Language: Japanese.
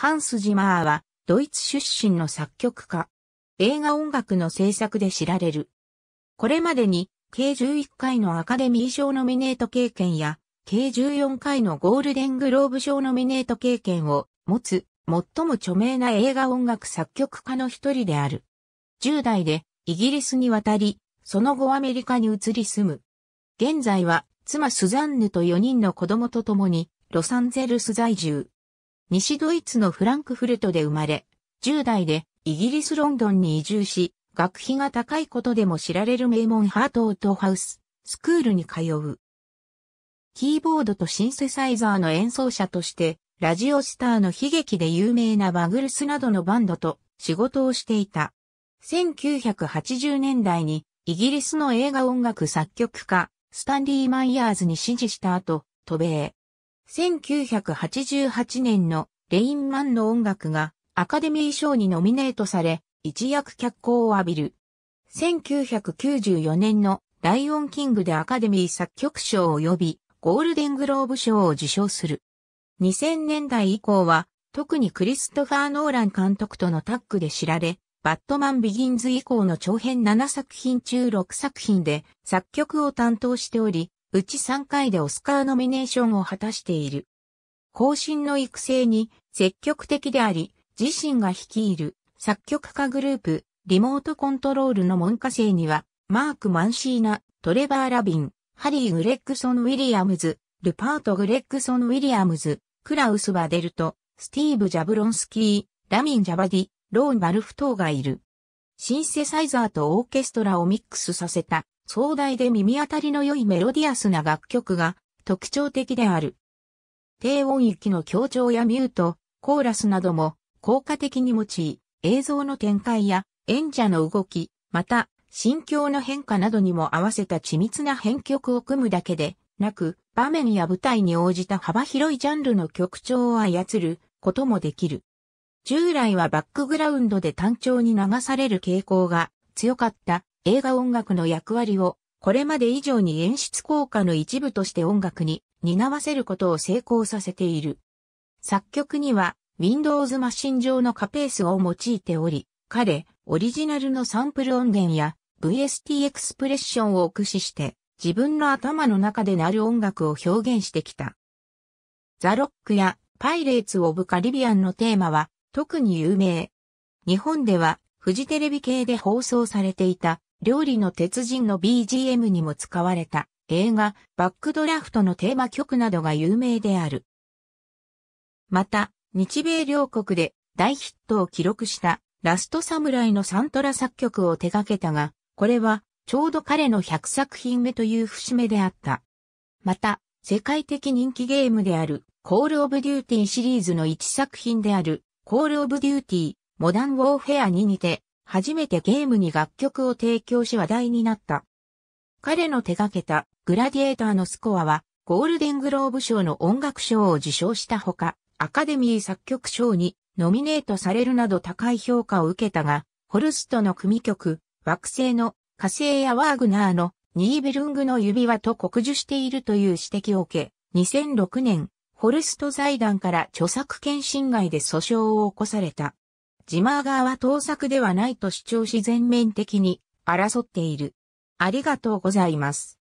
ハンス・ジマーは、ドイツ出身の作曲家。映画音楽の制作で知られる。これまでに、計11回のアカデミー賞ノミネート経験や、計14回のゴールデングローブ賞ノミネート経験を持つ、最も著名な映画音楽作曲家の一人である。10代でイギリスに渡り、その後アメリカに移り住む。現在は妻スザンヌと4人の子供と共にロサンゼルス在住。西ドイツのフランクフルトで生まれ、10代でイギリスロンドンに移住し、学費が高いことでも知られる名門ハートオートハウス、スクールに通う。キーボードとシンセサイザーの演奏者として、ラジオスターの悲劇で有名なバグルスなどのバンドと仕事をしていた。1980年代にイギリスの映画音楽作曲家、スタンリー・マイヤーズに指示した後、渡米。1988年のレインマンの音楽がアカデミー賞にノミネートされ、一躍脚光を浴びる。1994年のライオンキングでアカデミー作曲賞及びゴールデングローブ賞を受賞する。2000年代以降は特にクリストファー・ノーラン監督とのタッグで知られ、バットマン・ビギンズ以降の長編7作品中6作品で作曲を担当しており、うち3回でオスカーノミネーションを果たしている。後進の育成に積極的であり、自身が率いる作曲家グループ、リモートコントロールの門下生には、マーク・マンシーナ、トレバー・ラビン、ハリー・グレッグソン・ウィリアムズ、ルパート・グレッグソン・ウィリアムズ、クラウス・バデルト、スティーブ・ジャブロンスキー、ラミン・ジャバディ、ローン・バルフ等がいる。シンセサイザーとオーケストラをミックスさせた壮大で耳当たりの良いメロディアスな楽曲が特徴的である。低音域の強調やミュート、コーラスなども効果的に用い、映像の展開や演者の動き、また心境の変化などにも合わせた緻密な編曲を組むだけでなく、場面や舞台に応じた幅広いジャンルの曲調を操ることもできる。従来はバックグラウンドで単調に流される傾向が強かった映画音楽の役割をこれまで以上に演出効果の一部として音楽に担わせることを成功させている。作曲には Windows マシン上のカペースを用いており、彼、オリジナルのサンプル音源や VST エクスプレッションを駆使して自分の頭の中で鳴る音楽を表現してきた。ザ・ロックやパイレーツ・オブ・カリビアンのテーマは特に有名。日本ではフジテレビ系で放送されていた料理の鉄人の BGM にも使われた映画バックドラフトのテーマ曲などが有名である。また、日米両国で大ヒットを記録したラストサムライのサントラ作曲を手掛けたが、これはちょうど彼の100作品目という節目であった。また、世界的人気ゲームであるコールオブデューティーシリーズの1作品であるコールオブデューティーモダンウォーフェアににて初めてゲームに楽曲を提供し話題になった。彼の手掛けたグラディエーターのスコアはゴールデングローブ賞の音楽賞を受賞したほか、アカデミー作曲賞にノミネートされるなど高い評価を受けたが、ホルストの組曲、惑星の火星やワーグナーのニーベルングの指輪と酷似しているという指摘を受け、2006年、ホルスト財団から著作権侵害で訴訟を起こされた。ジマー側は盗作ではないと主張し全面的に争っている。ありがとうございます。